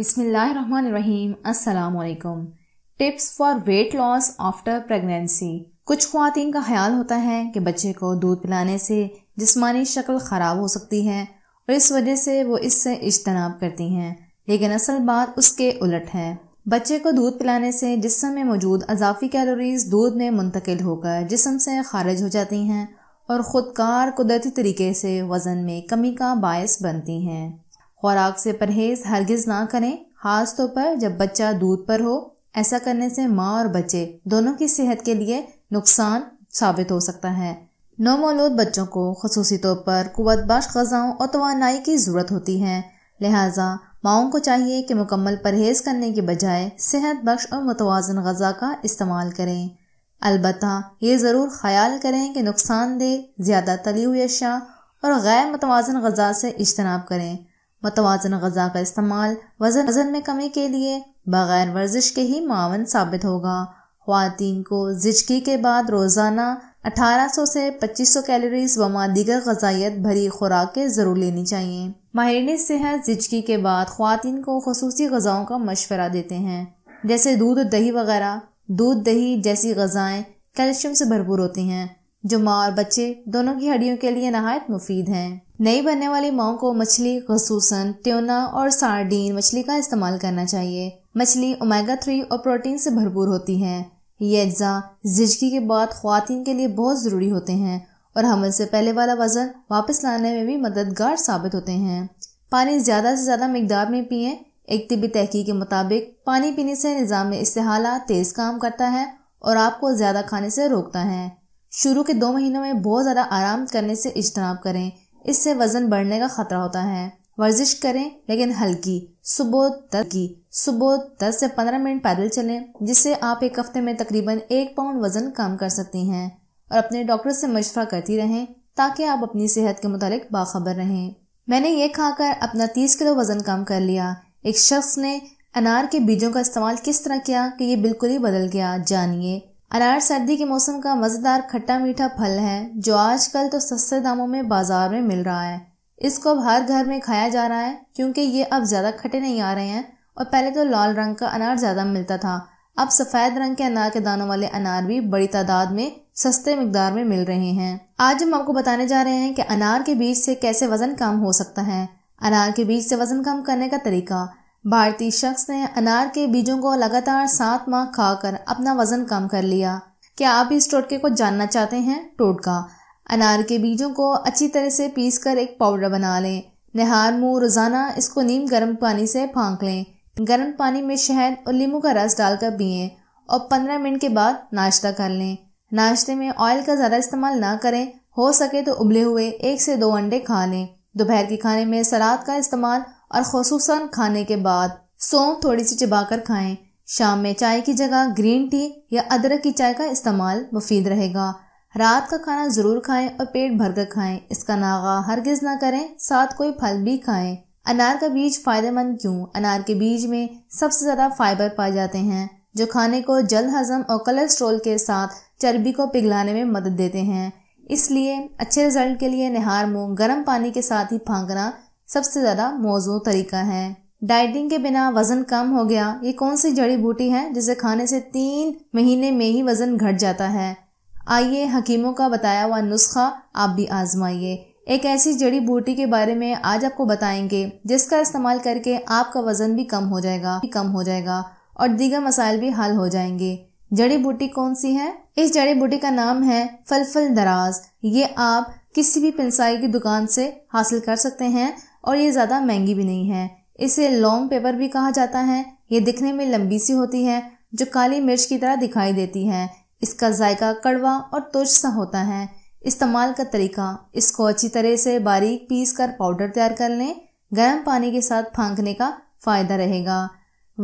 अस्सलाम वालेकुम tips for weight loss after pregnancy कुछ खुवान का ख्याल होता है कि बच्चे को दूध पिलाने से जिसमानी शक्ल ख़राब हो सकती है और इस वजह से वो इससे इजतनाब करती हैं लेकिन असल बात उसके उलट है बच्चे को दूध पिलाने से जिसम में मौजूद अजाफी कैलोरीज दूध में मुंतकिल होकर जिसम से खारिज हो जाती हैं और ख़ुदकार कुदरती तरीके से वज़न में कमी का बायस बनती हैं खुराक से परहेज हरगिज़ ना करें खास तौर पर जब बच्चा दूध पर हो ऐसा करने से माँ और बच्चे दोनों की सेहत के लिए नुकसान साबित हो सकता है नौमौलूद बच्चों को खसूसी तौर पर कुतबाश गज़ाओं और तोानाई की ज़रूरत होती है लिहाजा माओं को चाहिए कि मुकम्मल परहेज़ करने के बजाय सेहत बख्श और मुतवाजन गज़ा का इस्तेमाल करें अलबत् ये ज़रूर ख्याल करें कि नुकसानदेह ज़्यादा तली हुई अशा और गैर मुतवाजन गज़ा से इजतनाब करें मतवाजन गजा का इस्तेमाल वजन वजन में कमी के लिए बगैर वर्जिश के ही मावन साबित होगा खातन को जिचकी के बाद रोज़ाना अठारह सौ से पच्चीस सौ कैलोरीज वमा दीगर गजाइत भरी खुराकें ज़रूर लेनी चाहिए माहरी सेहत जिचकी के बाद खातन को खसूस गज़ाओं का मशवरा देते हैं जैसे दूध दही वगैरह दूध दही जैसी गज़ाएँ कैल्शियम से भरपूर होती हैं जो माँ और बच्चे दोनों की हड्डियों के लिए नहायत मुफीद हैं नई बनने वाली माओ को मछली खसूसन ट्यूना और सार्डीन मछली का इस्तेमाल करना चाहिए मछली ओमेगा थ्री और प्रोटीन से भरपूर होती है ये अज्जा जिजगी के बाद खुवान के लिए बहुत ज़रूरी होते हैं और हमल से पहले वाला वज़न वापस लाने में भी मददगार साबित होते हैं पानी ज़्यादा से ज़्यादा मकदार में पिए एक तबी तहकी के मुताबिक पानी पीने से निज़ाम इस्तेहाला तेज़ काम करता है और आपको ज़्यादा खाने से रोकता है शुरू के दो महीनों में बहुत ज़्यादा आराम करने से इजतनाब करें इससे वज़न बढ़ने का खतरा होता है वर्जिश करें लेकिन हल्की सुबह तक की सुबह दस से पंद्रह मिनट पैदल चलें जिससे आप एक हफ्ते में तकरीबन एक पाउंड वज़न कम कर सकती हैं और अपने डॉक्टर से मशवरा करती रहें ताकि आप अपनी सेहत के मुतालिक बाखबर रहें मैंने ये खाकर अपना तीस किलो वज़न कम कर लिया एक शख्स ने अनार के बीजों का इस्तेमाल किस तरह किया कि ये बिल्कुल ही बदल गया जानिए अनार सर्दी के मौसम का मज़ेदार खट्टा मीठा फल है जो आजकल तो सस्ते दामों में बाजार में मिल रहा है इसको अब हर घर में खाया जा रहा है क्योंकि ये अब ज़्यादा खट्टे नहीं आ रहे हैं और पहले तो लाल रंग का अनार ज़्यादा मिलता था अब सफ़ेद रंग के अनार के दानों वाले अनार भी बड़ी तादाद में सस्ते मकदार में मिल रहे हैं आज हम आपको बताने जा रहे हैं कि अनार के बीज से कैसे वज़न कम हो सकता है अनार के बीज से वज़न कम करने का तरीका भारतीय शख्स ने अनार के बीजों को लगातार सात माह खाकर अपना वजन कम कर लिया क्या आप इस टोटके को जानना चाहते हैं टोटका अनार के बीजों को अच्छी तरह से पीस कर एक पाउडर बना लें निहार मुँह रोजाना इसको नीम गर्म पानी से फांक लें गर्म पानी में शहद और नींबू का रस डालकर पिए और पंद्रह मिनट के बाद नाश्ता कर लें नाश्ते में ऑयल का ज़्यादा इस्तेमाल ना करें हो सके तो उबले हुए एक से दो अंडे खा लें दोपहर के खाने में सलाद का इस्तेमाल और खसूस खाने के बाद सौंफ थोड़ी सी चिबाकर खाएं शाम में चाय की जगह ग्रीन टी या अदरक की चाय का इस्तेमाल मुफीद रहेगा रात का खाना ज़रूर खाएं और पेट भर कर खाएं इसका नागा हरगिज़ ना करें साथ कोई फल भी खाएं अनार का बीज फ़ायदेमंद क्यों अनार के बीज में सबसे ज़्यादा फाइबर पाए जाते हैं जो खाने को जल्द हजम और कोलेस्ट्रोल के साथ चर्बी को पिघलाने में मदद देते हैं इसलिए अच्छे रिजल्ट के लिए निहार मुंह गर्म पानी के साथ ही फांकना सबसे ज़्यादा मौजू तरीका है डाइटिंग के बिना वज़न कम हो गया ये कौन सी जड़ी बूटी है जिसे खाने से तीन महीने में ही वज़न घट जाता है आइए हकीमों का बताया हुआ नुस्खा आप भी आजमाइए एक ऐसी जड़ी बूटी के बारे में आज आपको बताएंगे जिसका इस्तेमाल करके आपका वज़न भी कम हो जाएगा कम हो जाएगा और दीगर मसाइल भी हल हो जाएंगे जड़ी बूटी कौन सी है इस जड़ी बूटी का नाम है फलफल दराज ये आप किसी भी पिंसाई की दुकान से हासिल कर सकते हैं और ये ज़्यादा महंगी भी नहीं है इसे लॉन्ग पेपर भी कहा जाता है ये दिखने में लंबी सी होती है जो काली मिर्च की तरह दिखाई देती है इसका जायका कड़वा और तुच्छ सा होता है इस्तेमाल का तरीका इसको अच्छी तरह से बारीक पीस कर पाउडर तैयार कर लें गर्म पानी के साथ फांकने का फ़ायदा रहेगा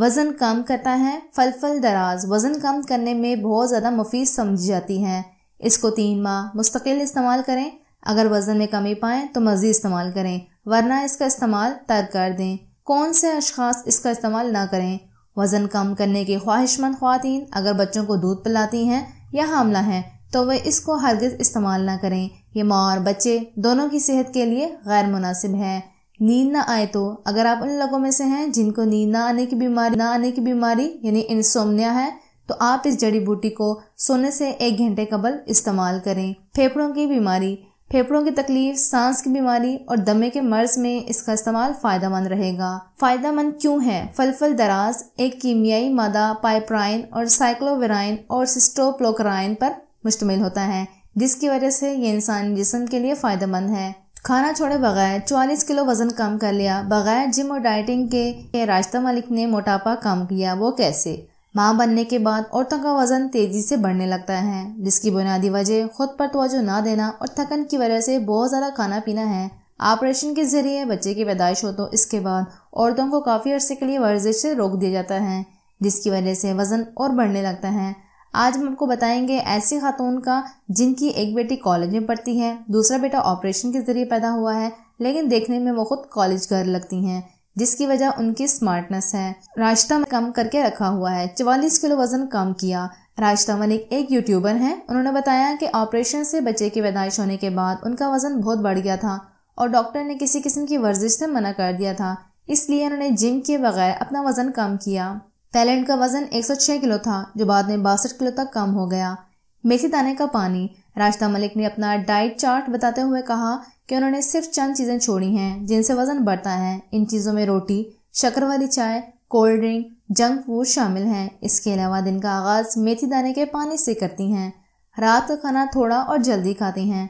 वज़न कम करता है फलफल दराज वज़न कम करने में बहुत ज़्यादा मुफीद समझी जाती है इसको तीन माह मुस्तकिल इस्तेमाल करें अगर वज़न में कमी पाए तो मज़ीद इस्तेमाल करें वरना इसका इस्तेमाल तर्क कर दें कौन से अशखास इसका इस्तेमाल ना करें वज़न कम करने की ख्वाहिशमंद खातन अगर बच्चों को दूध पिलाती हैं या हमला हैं तो वे इसको हरगज़ इस्तेमाल ना करें ये माँ और बच्चे दोनों की सेहत के लिए गैर मुनासिब है नींद ना आए तो अगर आप उन लोगों में से हैं जिनको नींद ना आने की बीमारी ना आने की बीमारी यानी इंसोमनिया है तो आप इस जड़ी बूटी को सोने से एक घंटे कबल इस्तेमाल करें फेफड़ों की बीमारी फेफड़ों की तकलीफ सांस की बीमारी और दमे के मर्ज में इसका इस्तेमाल फायदा मंद रहेगा फायदा मंद क्यूँ है फलफल दराज एक कीमियाई मादा पाइपराइन और साइक्लोवेराइन और सिस्टोप्लोकराइन पर मुश्तमिल होता है जिसकी वजह से ये इंसान जिसम के लिए फ़ायदेमंद है खाना छोड़े बगैर 44 किलो वजन कम कर लिया बगैर जिम और डाइटिंग के राजता मलिक ने मोटापा कम किया वो कैसे माँ बनने के बाद औरतों का वजन तेजी से बढ़ने लगता है जिसकी बुनियादी वजह खुद पर तोजो ना देना और थकन की वजह से बहुत ज़्यादा खाना पीना है ऑपरेशन के ज़रिए बच्चे की पैदाइश हो तो इसके बाद औरतों को काफ़ी अरसे के लिए वर्जिश से रोक दिया जाता है जिसकी वजह से वज़न और बढ़ने लगता है आज हम आपको बताएंगे ऐसी खातून का जिनकी एक बेटी कॉलेज में पढ़ती है दूसरा बेटा ऑपरेशन के ज़रिए पैदा हुआ है लेकिन देखने में वो खुद कॉलेज घर लगती हैं जिसकी वजह उनकी स्मार्टनेस है राजता कम करके रखा हुआ है चवालीस किलो वजन कम किया राजता मलिक एक यूट्यूबर हैं उन्होंने बताया कि ऑपरेशन से बच्चे की पैदाइश होने के बाद उनका वजन बहुत बढ़ गया था और डॉक्टर ने किसी किस्म की वर्जिश से मना कर दिया था इसलिए उन्होंने जिम के बगैर अपना वजन कम किया पहले उनका वजन 106 किलो था जो बाद में बासठ किलो तक कम हो गया मेथी दाने का पानी राजता मलिक ने अपना डाइट चार्ट बताते हुए कहा कि उन्होंने सिर्फ चंद चीज़ें छोड़ी हैं जिनसे वज़न बढ़ता है इन चीज़ों में रोटी शक्कर वाली चाय कोल्ड ड्रिंक जंक फूड शामिल हैं इसके अलावा दिन का आगाज़ मेथी दाने के पानी से करती हैं रात का खाना थोड़ा और जल्दी खाती हैं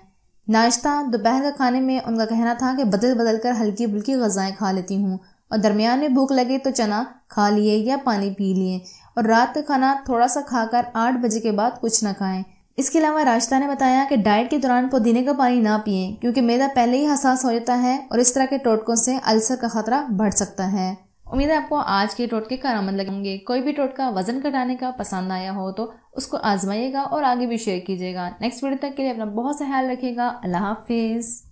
नाश्ता दोपहर का खाने में उनका कहना था कि बदल बदल कर हल्की फुल्की गज़ाएँ खा लेती हूँ और दरमियान में भूख लगे तो चना खा लिए या पानी पी लिए और रात का खाना थोड़ा सा खाकर आठ बजे के बाद कुछ ना खाएं इसके अलावा राजता ने बताया कि डाइट के दौरान पुदीने का पानी ना पिए क्योंकि मैदा पहले ही हसास हो जाता है और इस तरह के टोटकों से अल्सर का खतरा बढ़ सकता है उम्मीद है आपको आज के टोटके कारामद लगेंगे कोई भी टोटका वजन घटाने का पसंद आया हो तो उसको आजमाइएगा और आगे भी शेयर कीजिएगा नेक्स्ट वीडियो तक के लिए अपना बहुत सा ख्याल रखिएगा अल्लाह हाफिज़